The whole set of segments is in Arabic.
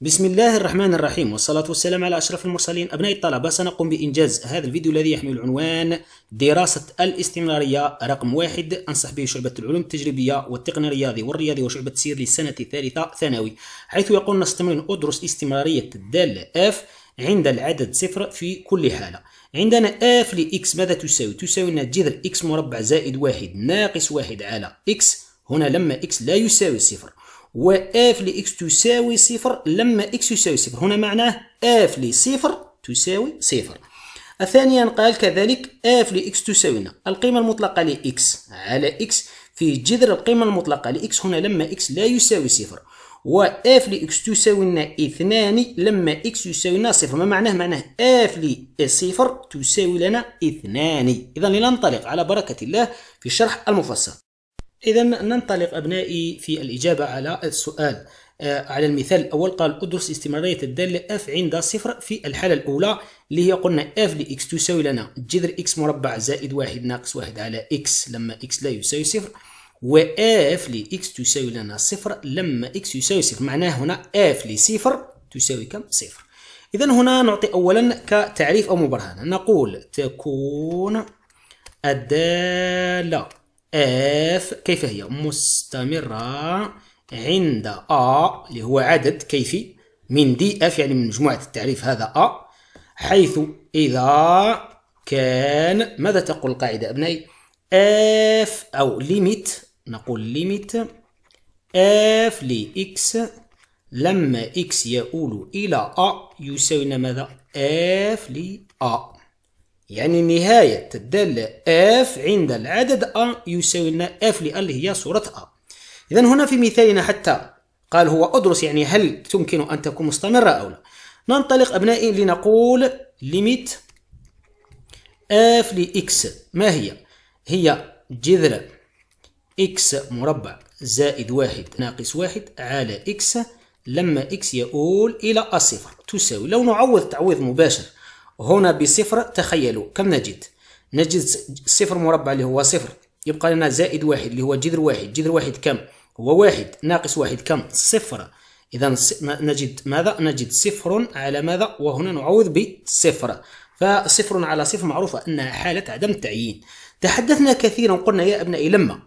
بسم الله الرحمن الرحيم والصلاة والسلام على أشرف المرسلين أبناء الطلبة سنقوم بإنجاز هذا الفيديو الذي يحمل عنوان دراسة الاستمرارية رقم واحد أنصح به شعبة العلوم التجريبية والتقنية الرياضي والرياضي وشعبة السير للسنة الثالثة ثانوي حيث يقول نستمر أدرس استمرارية الدالة اف عند العدد صفر في كل حالة عندنا اف لإكس ماذا تساوي؟ تساوي ان جذر إكس مربع زائد واحد ناقص واحد على إكس هنا لما إكس لا يساوي صفر وآف لإكس تساوي صفر لما إكس يساوي صفر هنا معناه آف لصفر تساوي صفر ثانيا قال كذلك آف لإكس تساوينا القيمة المطلقة لإكس على إكس في جذر القيمة المطلقة لإكس هنا لما إكس لا يساوي صفر واف لإكس تساوينا اثنان لما إكس يساوينا صفر ما معناه معناه اف لصفر تساوي لنا اثنان إذا لننطلق على بركة الله في الشرح المفصل إذا ننطلق أبنائي في الإجابة على السؤال آه، على المثال الأول قال أدرس استمرارية الدالة اف عند صفر في الحالة الأولى اللي هي قلنا اف لإكس تساوي لنا جذر إكس مربع زائد واحد ناقص واحد على إكس لما إكس لا يساوي صفر و اف لإكس تساوي لنا صفر لما إكس يساوي صفر معناه هنا اف لصفر تساوي كم؟ صفر إذا هنا نعطي أولا كتعريف أو مبرهن نقول تكون الدالة اف كيف هي مستمرة عند ا اللي هو عدد كيفي من دي اف يعني من مجموعة التعريف هذا ا حيث إذا كان ماذا تقول القاعدة أبنائي اف أو ليميت نقول ليميت اف لإكس لما إكس يؤول إلى أ يساوينا ماذا اف لأ يعني نهاية الدالة F عند العدد A يساوي لنا F اللي هي صورة A إذا هنا في مثالنا حتى قال هو أدرس يعني هل تمكن أن تكون مستمرة أو لا ننطلق أبنائي لنقول limit F لإكس ما هي؟ هي جذر إكس مربع زائد واحد ناقص واحد على إكس لما إكس يؤول إلى الصفر تساوي لو نعوض تعويض مباشر هنا بصفر تخيلوا كم نجد نجد صفر مربع اللي هو صفر يبقى لنا زائد واحد اللي هو جذر واحد جذر واحد كم هو واحد ناقص واحد كم صفر إذا نجد ماذا نجد صفر على ماذا وهنا نعوض بصفر فصفر على صفر معروفة أنها حالة عدم التعيين تحدثنا كثيرا قلنا يا أبنائي لما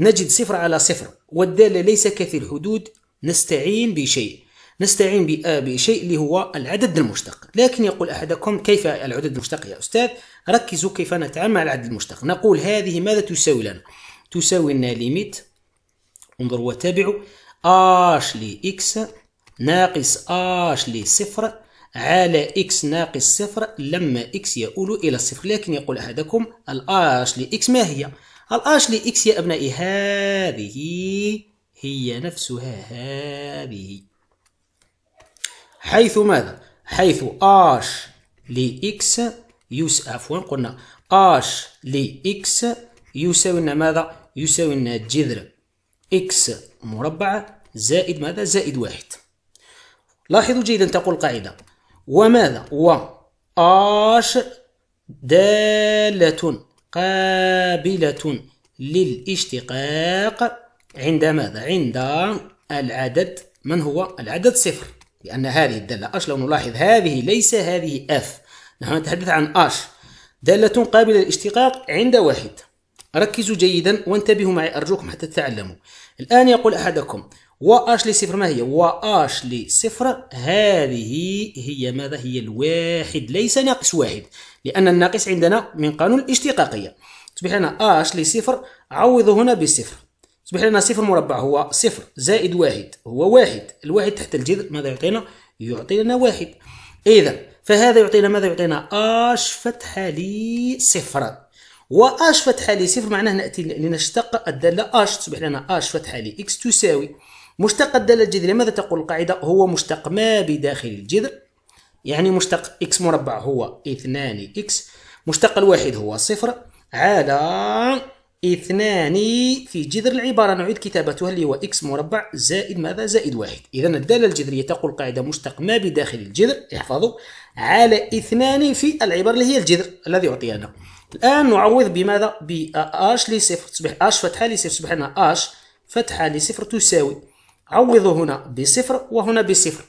نجد صفر على صفر والدالة ليس كثير حدود نستعين بشيء نستعين بشيء اللي هو العدد المشتق لكن يقول أحدكم كيف العدد المشتق يا أستاذ ركزوا كيف نتعامل مع العدد المشتق نقول هذه ماذا تساوي لنا تساوي لنا ليميت انظروا وتابعوا اش لي اكس ناقص اش لي صفر على اكس ناقص صفر لما اكس يؤول الى الصفر لكن يقول احدكم الاش لي اكس ما هي الاش لي اكس يا ابنائي هذه هي نفسها هذه حيث ماذا حيث اش لإكس يس عفوا قلنا اش لإكس يساوي لنا ماذا يساوي لنا جذر إكس مربع زائد ماذا زائد واحد لاحظوا جيدا تقول القاعدة وماذا و اش دالة قابلة للاشتقاق عند ماذا عند العدد من هو العدد صفر لأن هذه الدالة أش لو نلاحظ هذه ليس هذه أف نحن نتحدث عن أش دالة قابلة للاشتقاق عند واحد ركزوا جيدا وانتبهوا معي أرجوكم حتى تتعلموا الآن يقول أحدكم واش لصفر ما هي واش لصفر هذه هي ماذا هي الواحد ليس ناقص واحد لأن الناقص عندنا من قانون الاشتقاقية تصبح لنا اش لصفر عوض هنا بالصفر يصبح لنا صفر مربع هو صفر زائد واحد هو واحد الواحد تحت الجذر ماذا يعطينا؟ يعطينا واحد إذا فهذا يعطينا ماذا يعطينا؟ أش فتحة لي صفر وأش فتحة لي صفر معناه نأتي لنشتق الدالة أش تصبح لنا أش فتحة لي إكس تساوي مشتق الدالة الجذرية ماذا تقول القاعدة؟ هو مشتق ما بداخل الجذر يعني مشتق إكس مربع هو 2 إكس مشتق الواحد هو صفر على اثنان في جذر العبارة نعيد كتابتها اللي هو إكس مربع زائد ماذا زائد واحد إذا الدالة الجذرية تقول قاعدة مشتق ما بداخل الجذر احفظوا على اثنان في العبارة اللي هي الجذر الذي أعطينا الآن نعوض بماذا ب لصفر تصبح اش فتحة لصفر تصبح لنا اش فتحة لصفر تساوي عوض هنا بصفر وهنا بصفر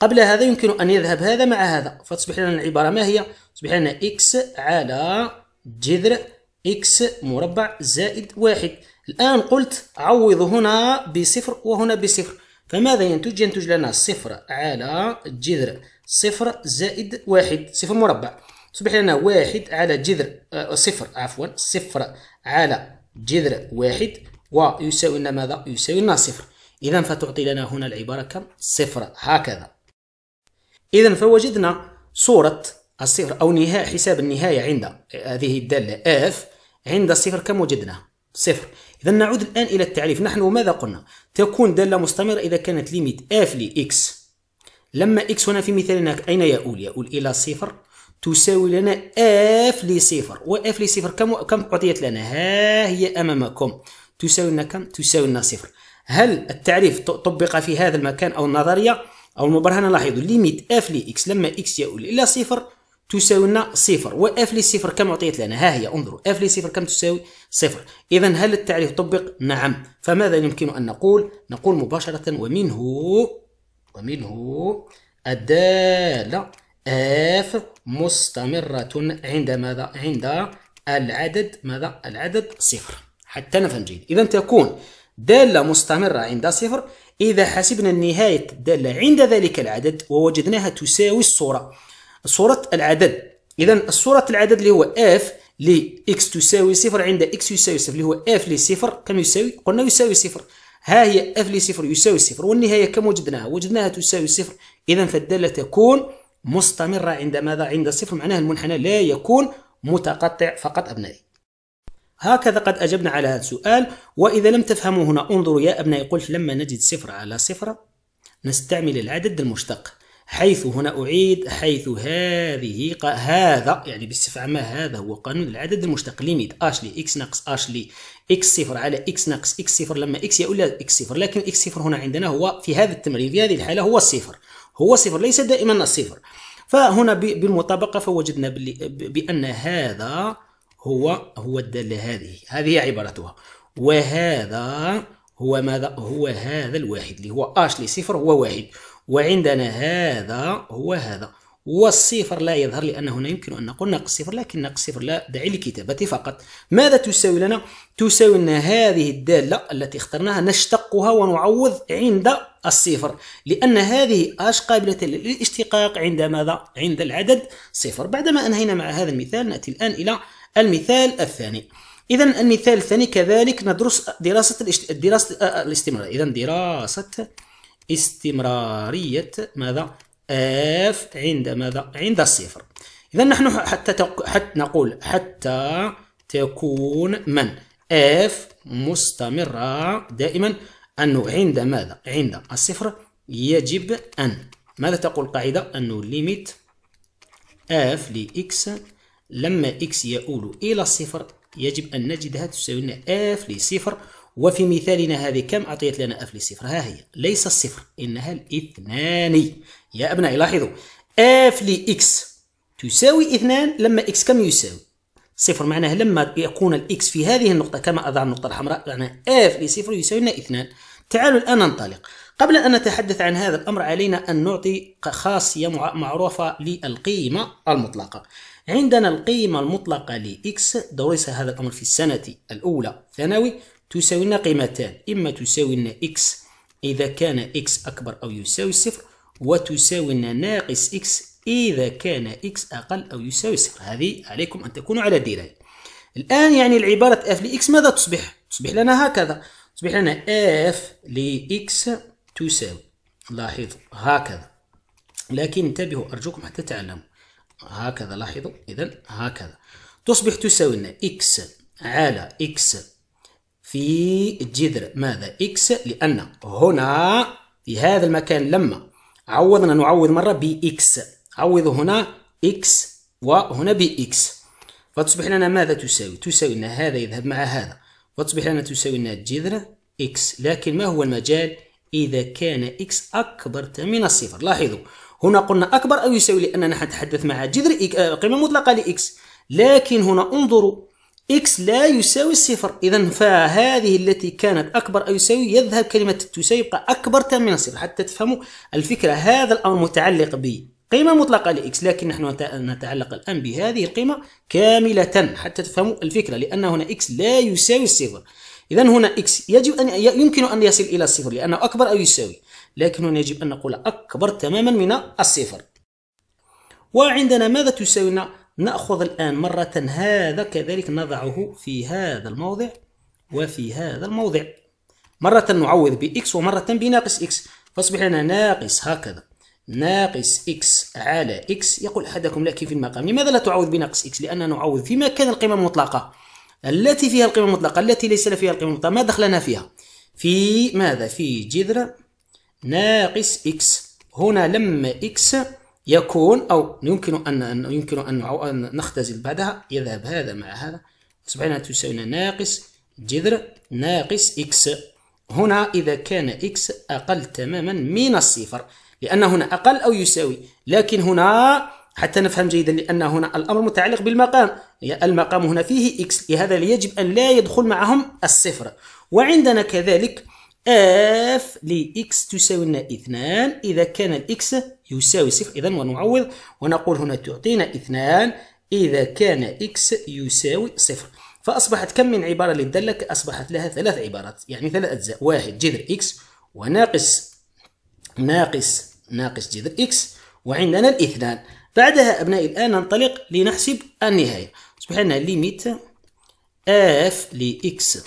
قبل هذا يمكن أن يذهب هذا مع هذا فتصبح لنا العبارة ما هي؟ تصبح لنا إكس على جذر إكس مربع زائد واحد الآن قلت عوض هنا بصفر وهنا بصفر فماذا ينتج؟ ينتج لنا صفر على جذر صفر زائد واحد صفر مربع تصبح لنا واحد على جذر آه صفر عفوا صفر على جذر واحد ويساوي لنا ماذا؟ يساوي لنا صفر إذا فتعطي لنا هنا العبارة كم؟ صفر هكذا إذا فوجدنا صورة الصفر أو نهاية حساب النهاية عند هذه الدالة اف عند الصفر كم وجدنا؟ صفر إذا نعود الآن إلى التعريف نحن ماذا قلنا تكون دالة مستمرة إذا كانت ليميت اف اكس لما إكس هنا في مثالنا أين يؤول يؤول إلى صفر تساوي لنا اف لصفر واف لصفر كم كم اعطيت لنا ها هي امامكم تساوي لنا كم تساوي لنا صفر هل التعريف طبق في هذا المكان او النظريه او المبرهنه لاحظوا ليميت اف اكس لما اكس يؤول الى صفر تساوي لنا صفر واف لصفر كم أعطيت لنا ها هي انظروا اف لصفر كم تساوي صفر إذا هل التعريف طبق نعم فماذا يمكن أن نقول نقول مباشرة ومنه ومنه الدالة اف مستمرة عند ماذا عند العدد ماذا العدد صفر حتى نفهم جيد إذا تكون دالة مستمرة عند صفر إذا حسبنا نهاية الدالة عند ذلك العدد ووجدناها تساوي الصورة صورة العدد إذا صورة العدد اللي هو f لx تساوي صفر عند x يساوي صفر اللي هو f لصفر كم يساوي؟ قلنا يساوي صفر ها هي f لصفر يساوي صفر والنهاية كم وجدناها؟ وجدناها تساوي صفر إذا فالدالة تكون مستمرة عند ماذا؟ عند صفر معناها المنحنى لا يكون متقطع فقط أبنائي هكذا قد أجبنا على هذا السؤال وإذا لم تفهموا هنا انظروا يا أبنائي قلت لما نجد صفر على صفر نستعمل العدد المشتق حيث هنا أعيد حيث هذه هذا يعني باستفعال هذا هو قانون العدد المشتق ليميت اش لي اكس ناقص اش لي اكس صفر على اكس ناقص اكس صفر لما اكس يؤول إلى اكس صفر لكن اكس صفر هنا عندنا هو في هذا التمرين في هذه الحالة هو الصفر هو صفر ليس دائما الصفر فهنا بالمطابقة فوجدنا بأن هذا هو هو الدالة هذه هذه عبارتها وهذا هو ماذا هو هذا الواحد اللي هو اش لي صفر هو واحد وعندنا هذا هو هذا والصفر لا يظهر لأن هنا يمكن أن نقول ناقص صفر لكن ناقص صفر لا داعي لكتابه فقط ماذا تساوي لنا؟ تساوي لنا هذه الدالة التي اخترناها نشتقها ونعوض عند الصفر لأن هذه أش قابلة للاشتقاق عند ماذا؟ عند العدد صفر بعدما أنهينا مع هذا المثال نأتي الآن إلى المثال الثاني إذا المثال الثاني كذلك ندرس دراسة دراسة آه، آه، الاستمرار إذا دراسة استمرارية ماذا اف عند ماذا عند الصفر إذا نحن حتى تق... حتى نقول حتى تكون من اف مستمرة دائما أنه عند ماذا عند الصفر يجب أن ماذا تقول القاعدة أنه ليميت اف لإكس لما إكس يؤول إلى الصفر يجب أن نجدها تساوي لنا اف لصفر وفي مثالنا هذه كم أعطيت لنا أف للصفر ها هي ليس الصفر إنها الاثنان يا أبنائي لاحظوا أف لإكس تساوي اثنان لما إكس كم يساوي صفر معناه لما يكون الإكس في هذه النقطة كما أضع النقطة الحمراء معناه يعني أف لصفر يساوي لنا اثنان تعالوا الآن ننطلق قبل أن نتحدث عن هذا الأمر علينا أن نعطي خاصية معروفة للقيمة المطلقة عندنا القيمة المطلقة لإكس درس هذا الأمر في السنة الأولى ثانوي تساوي لنا قيمتان إما تساوي لنا اكس إذا كان اكس أكبر أو يساوي صفر وتساوي لنا ناقص اكس إذا كان اكس أقل أو يساوي صفر هذه عليكم أن تكونوا على دراية الآن يعني العبارة اف لاكس ماذا تصبح؟ تصبح لنا هكذا تصبح لنا اف لاكس تساوي لاحظوا هكذا لكن انتبهوا أرجوكم حتى تعلموا هكذا لاحظوا إذا هكذا تصبح تساوي لنا اكس على اكس في جذر ماذا إكس لأن هنا في هذا المكان لما عوضنا نعوض مرة بإكس عوض هنا إكس وهنا بإكس فتصبح لنا ماذا تساوي تساوي أن هذا يذهب مع هذا فتصبح لنا تساوي لنا جذر إكس لكن ما هو المجال إذا كان إكس أكبر من الصفر لاحظوا هنا قلنا أكبر أو يساوي لأننا نتحدث مع جذر آه، قيمة مطلقة لإكس لكن هنا انظروا إكس لا يساوي الصفر إذا فهذه التي كانت أكبر أو يساوي يذهب كلمة تساوي يبقى أكبر تام من الصفر حتى تفهموا الفكرة هذا الأمر متعلق بقيمة مطلقة لإكس لكن نحن نتعلق الآن بهذه القيمة كاملة حتى تفهموا الفكرة لأن هنا إكس لا يساوي الصفر إذا هنا إكس يجب أن يمكن أن يصل إلى الصفر لأنه أكبر أو يساوي لكن هنا يجب أن نقول أكبر تماما من الصفر وعندنا ماذا تساوينا نأخذ الآن مرة هذا كذلك نضعه في هذا الموضع وفي هذا الموضع مرة نعوض بإكس ومرة بناقص إكس فأصبح لنا ناقص هكذا ناقص إكس على إكس يقول أحدكم لا كيف المقام لماذا لا تعوض بناقص إكس لأننا نعوض في مكان القيمة المطلقة التي فيها القيمة المطلقة التي ليس فيها القيمة المطلقة ما دخلنا فيها في ماذا في جذر ناقص إكس هنا لما إكس يكون أو يمكن أن يمكن أن نختزل بعدها يذهب هذا مع هذا أصبحنا تساوينا ناقص جذر ناقص إكس هنا إذا كان إكس أقل تماما من الصفر لأن هنا أقل أو يساوي لكن هنا حتى نفهم جيدا لأن هنا الأمر متعلق بالمقام المقام هنا فيه إكس لهذا يجب أن لا يدخل معهم الصفر وعندنا كذلك اف لإكس تساوي لنا اثنان إذا كان الإكس يساوي صفر إذا ونعوض ونقول هنا تعطينا اثنان إذا كان إكس يساوي صفر فأصبحت كم من عبارة للدالة أصبحت لها ثلاث عبارات يعني ثلاث أجزاء واحد جذر إكس وناقص ناقص ناقص جذر إكس وعندنا الاثنان بعدها أبنائي الآن ننطلق لنحسب النهاية أصبح لنا ليميت اف لإكس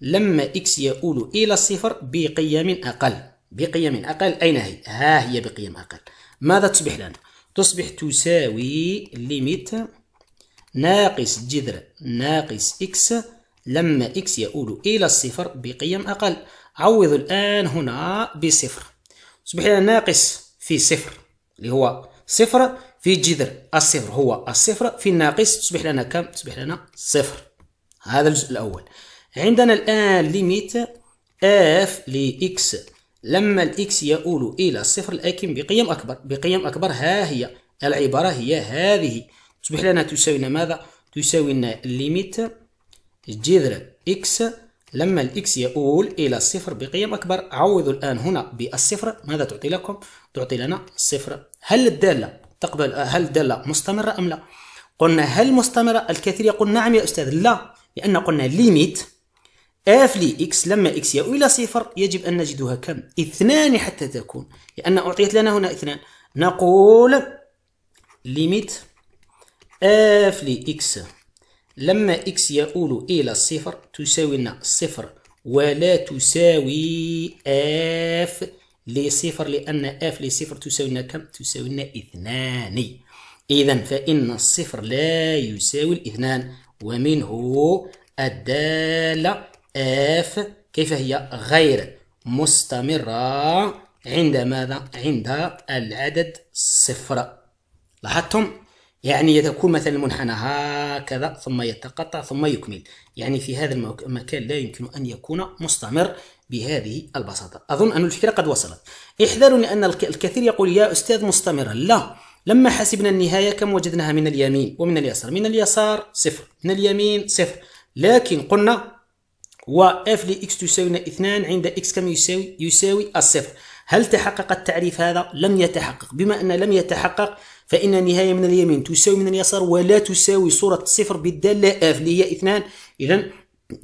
لما إكس يؤول إلى الصفر بقيم أقل بقيم أقل أين هي؟ ها هي بقيم أقل ماذا تصبح لنا؟ تصبح تساوي ليميت ناقص جذر ناقص إكس لما إكس يؤول إلى الصفر بقيم أقل عوض الآن هنا بصفر تصبح لنا ناقص في صفر اللي هو صفر في جذر الصفر هو الصفر في الناقص تصبح لنا كم؟ تصبح لنا صفر هذا الجزء الأول عندنا الآن ليميت اف لإكس لما الإكس يؤول إلى الصفر لكن بقيم أكبر بقيم أكبر ها هي العبارة هي هذه تصبح لنا تساوي ماذا؟ تساوي لنا ليميت جذر إكس لما الإكس يؤول إلى الصفر بقيم أكبر عوضوا الآن هنا بالصفر ماذا تعطي لكم؟ تعطي لنا صفر هل الدالة تقبل هل الدالة مستمرة أم لا؟ قلنا هل مستمرة؟ الكثير يقول نعم يا أستاذ لا لأن قلنا ليميت اف لي اكس لما اكس يؤول إلى صفر يجب أن نجدها كم؟ اثنان حتى تكون لأن أعطيت لنا هنا اثنان نقول ليميت اف لي اكس لما اكس يؤول إلى صفر تساوي لنا صفر ولا تساوي اف لصفر لأن اف لصفر تساوي لنا كم؟ تساوي لنا اثنان إذا فإن الصفر لا يساوي الاثنان ومنه الدالة اف كيف هي غير مستمرة عند ماذا؟ عند العدد صفر لاحظتم؟ يعني يتكون مثلا المنحنى هكذا ثم يتقطع ثم يكمل يعني في هذا المكان لا يمكن أن يكون مستمر بهذه البساطة أظن أن الفكرة قد وصلت احذروا لأن الكثير يقول يا أستاذ مستمرة لا لما حسبنا النهاية كم وجدناها من اليمين ومن اليسار من اليسار صفر من اليمين صفر لكن قلنا و وإف لإكس تساوي 2 عند إكس كم يساوي؟ يساوي الصفر هل تحقق التعريف هذا؟ لم يتحقق بما أن لم يتحقق فإن النهاية من اليمين تساوي من اليسار ولا تساوي صورة صفر بالدالة اف اللي هي اثنان إذا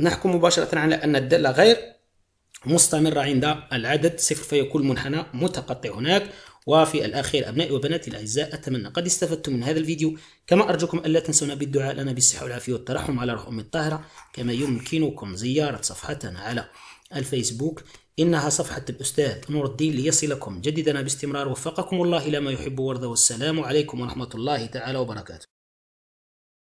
نحكم مباشرة على أن الدالة غير مستمرة عند العدد صفر فيكون منحنى متقطع هناك وفي الأخير أبنائي وبناتي الأعزاء أتمنى قد استفدتم من هذا الفيديو كما أرجوكم ألا تنسونا بالدعاء لنا بالصحة والعافية والترحم على روح أم الطاهرة كما يمكنكم زيارة صفحتنا على الفيسبوك إنها صفحة الأستاذ نور الدين ليصلكم جددنا باستمرار وفقكم الله إلى ما يحب ويرضى والسلام عليكم ورحمة الله تعالى وبركاته